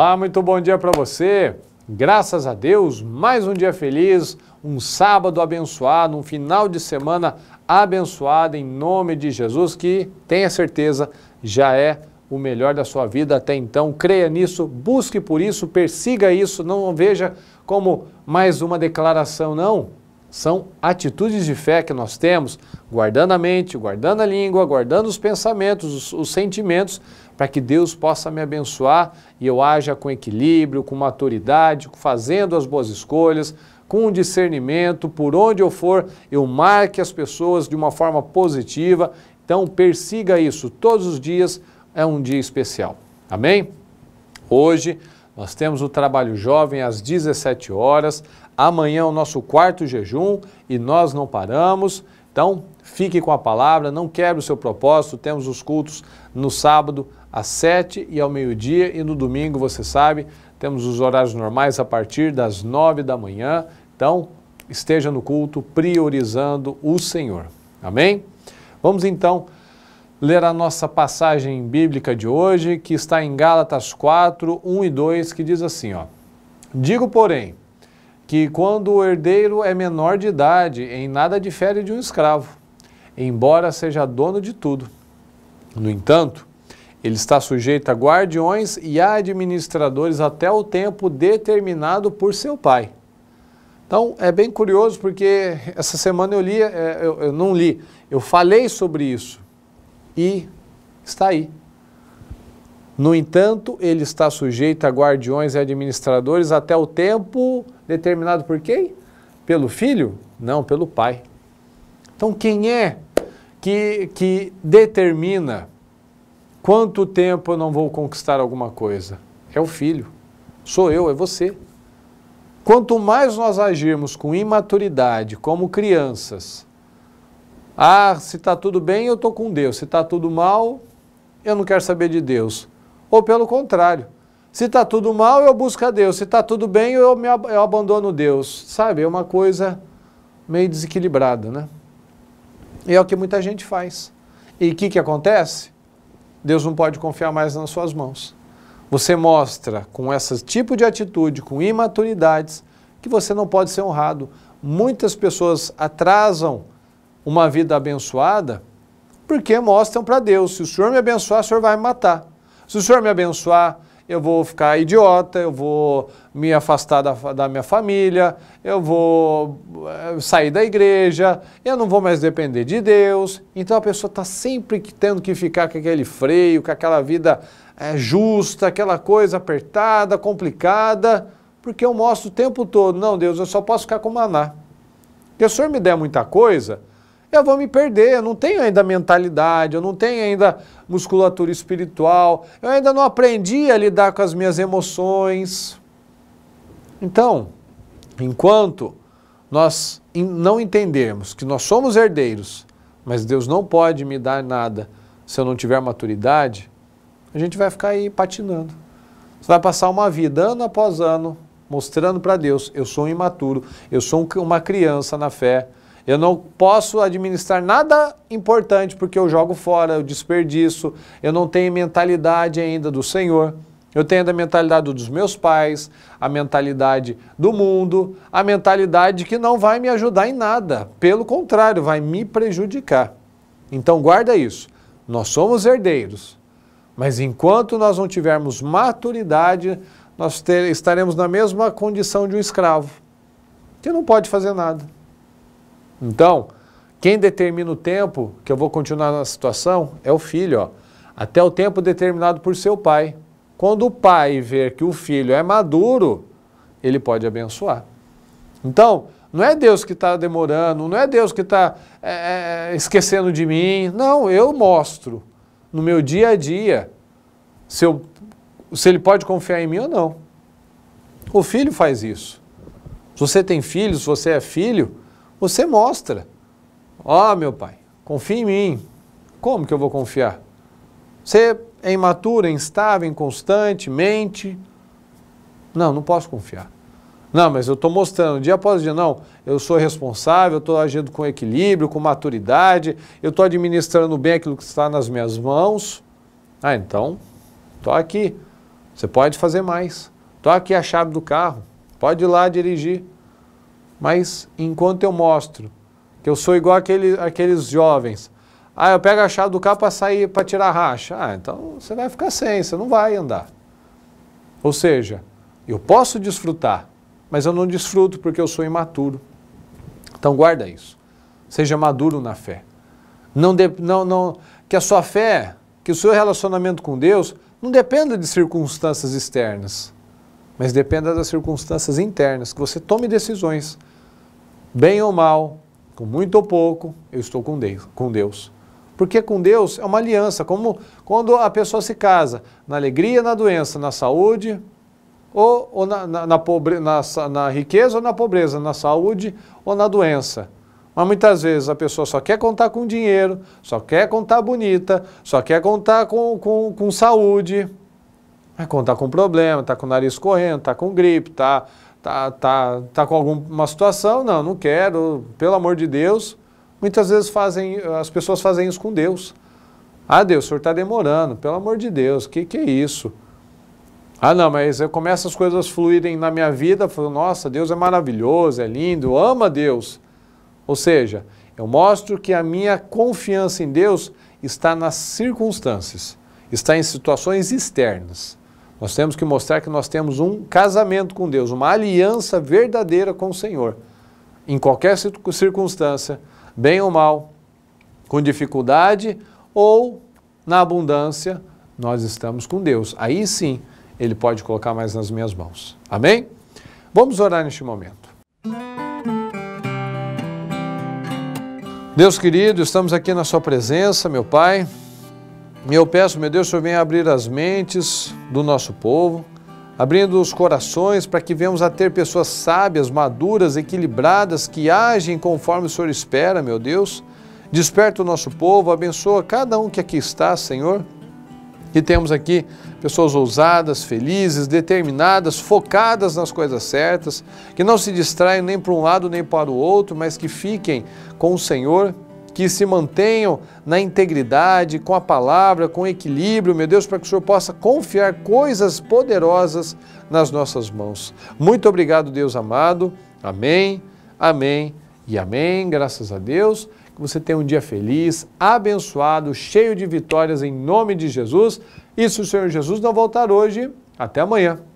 Olá, muito bom dia para você. Graças a Deus, mais um dia feliz, um sábado abençoado, um final de semana abençoado em nome de Jesus, que tenha certeza já é o melhor da sua vida até então. Creia nisso, busque por isso, persiga isso, não veja como mais uma declaração, não. São atitudes de fé que nós temos, guardando a mente, guardando a língua, guardando os pensamentos, os, os sentimentos, para que Deus possa me abençoar e eu haja com equilíbrio, com maturidade, fazendo as boas escolhas, com discernimento, por onde eu for, eu marque as pessoas de uma forma positiva. Então, persiga isso. Todos os dias é um dia especial. Amém? Hoje nós temos o trabalho jovem às 17 horas. Amanhã é o nosso quarto jejum e nós não paramos. Então, fique com a palavra, não quebre o seu propósito. Temos os cultos no sábado às sete e ao meio-dia e no domingo, você sabe, temos os horários normais a partir das nove da manhã. Então, esteja no culto priorizando o Senhor. Amém? Vamos então ler a nossa passagem bíblica de hoje, que está em Gálatas 4, 1 e 2, que diz assim, ó: Digo, porém, que quando o herdeiro é menor de idade, em nada difere de um escravo, embora seja dono de tudo. No entanto, ele está sujeito a guardiões e a administradores até o tempo determinado por seu pai. Então, é bem curioso porque essa semana eu li, é, eu, eu não li, eu falei sobre isso e está aí. No entanto, ele está sujeito a guardiões e administradores até o tempo determinado por quem? Pelo filho? Não, pelo pai. Então, quem é que, que determina quanto tempo eu não vou conquistar alguma coisa? É o filho. Sou eu, é você. Quanto mais nós agirmos com imaturidade, como crianças, ah, se está tudo bem, eu estou com Deus, se está tudo mal, eu não quero saber de Deus. Ou pelo contrário, se está tudo mal, eu busco a Deus. Se está tudo bem, eu, me, eu abandono Deus. Sabe? É uma coisa meio desequilibrada, né? E é o que muita gente faz. E o que, que acontece? Deus não pode confiar mais nas suas mãos. Você mostra com esse tipo de atitude, com imaturidades, que você não pode ser honrado. Muitas pessoas atrasam uma vida abençoada porque mostram para Deus: se o Senhor me abençoar, o Senhor vai me matar. Se o Senhor me abençoar, eu vou ficar idiota, eu vou me afastar da, da, minha família, eu vou eh, sair da igreja, eu não vou mais depender de Deus. Então a pessoa está sempre tendo que ficar com aquele freio, com aquela vida é, justa, aquela coisa apertada, complicada, porque eu mostro o tempo todo: não, Deus, eu só posso ficar com maná. se o Senhor me der muita coisa, eu vou me perder, eu não tenho ainda mentalidade, eu não tenho ainda musculatura espiritual, eu ainda não aprendi a lidar com as minhas emoções. Então, enquanto nós não entendermos que nós somos herdeiros, mas Deus não pode me dar nada se eu não tiver maturidade, a gente vai ficar aí patinando. Você vai passar uma vida, ano após ano, mostrando para Deus: eu sou um imaturo, eu sou uma criança na fé, eu não posso administrar nada importante porque eu jogo fora, eu desperdiço, eu não tenho mentalidade ainda do Senhor. Eu tenho a mentalidade dos meus pais, a mentalidade do mundo, a mentalidade que não vai me ajudar em nada, pelo contrário, vai me prejudicar. Então guarda isso. Nós somos herdeiros, mas enquanto nós não tivermos maturidade, nós ter, estaremos na mesma condição de um escravo, que não pode fazer nada. Então, quem determina o tempo que eu vou continuar na situação é o filho, ó, até o tempo determinado por seu pai. Quando o pai ver que o filho é maduro, ele pode abençoar. Então, não é Deus que está demorando, não é Deus que está é, é, esquecendo de mim. Não, eu mostro no meu dia a dia se, eu, se ele pode confiar em mim ou não. O filho faz isso. Se você tem filho, se você é filho, você mostra. Ó, oh, meu pai, confia em mim. Como que eu vou confiar? Você é imatura, é instável, é inconstante, mente. Não, não posso confiar. Não, mas eu estou mostrando dia após dia, não, eu sou responsável, eu estou agindo com equilíbrio, com maturidade, eu estou administrando bem aquilo que está nas minhas mãos. Ah, então, estou aqui. Você pode fazer mais. Estou aqui a chave do carro. Pode ir lá dirigir. Mas enquanto eu mostro que eu sou igual aquele, aqueles jovens, ah, eu pego a chave do carro para sair, para tirar a racha. Ah, então você vai ficar sem, você não vai andar. Ou seja, eu posso desfrutar, mas eu não desfruto porque eu sou imaturo. Então guarda isso. Seja maduro na fé. Não, de, não, não que a sua fé, que o seu relacionamento com Deus não dependa de circunstâncias externas mas dependa das circunstâncias internas, que você tome decisões, bem ou mal, com muito ou pouco, eu estou com Deus. Com Deus. Porque com Deus é uma aliança, como quando a pessoa se casa, na alegria, na doença, na saúde, ou, ou na, na, na, pobre, na, na riqueza ou na pobreza, na saúde ou na doença. Mas muitas vezes a pessoa só quer contar com dinheiro, só quer contar bonita, só quer contar com, com, com saúde. Mas quando está com problema, está com o nariz correndo, está com gripe, está tá, tá, tá com alguma situação, não, não quero, pelo amor de Deus. Muitas vezes fazem, as pessoas fazem isso com Deus. Ah, Deus, o senhor está demorando, pelo amor de Deus, o que, que é isso? Ah, não, mas eu começo as coisas fluírem na minha vida, falo, nossa, Deus é maravilhoso, é lindo, ama Deus. Ou seja, eu mostro que a minha confiança em Deus está nas circunstâncias, está em situações externas. Nós temos que mostrar que nós temos um casamento com Deus, uma aliança verdadeira com o Senhor. Em qualquer circunstância, bem ou mal, com dificuldade ou na abundância, nós estamos com Deus. Aí sim, Ele pode colocar mais nas minhas mãos. Amém? Vamos orar neste momento. Deus querido, estamos aqui na Sua presença, meu Pai. E eu peço, meu Deus, que o Senhor venha abrir as mentes do nosso povo, abrindo os corações para que venhamos a ter pessoas sábias, maduras, equilibradas, que agem conforme o Senhor espera, meu Deus. Desperta o nosso povo, abençoa cada um que aqui está, Senhor. E temos aqui pessoas ousadas, felizes, determinadas, focadas nas coisas certas, que não se distraem nem para um lado nem para o outro, mas que fiquem com o Senhor que se mantenham na integridade, com a palavra, com equilíbrio, meu Deus, para que o Senhor possa confiar coisas poderosas nas nossas mãos. Muito obrigado, Deus amado. Amém, amém e amém. Graças a Deus. Que você tenha um dia feliz, abençoado, cheio de vitórias em nome de Jesus. E se o Senhor Jesus não voltar hoje, até amanhã.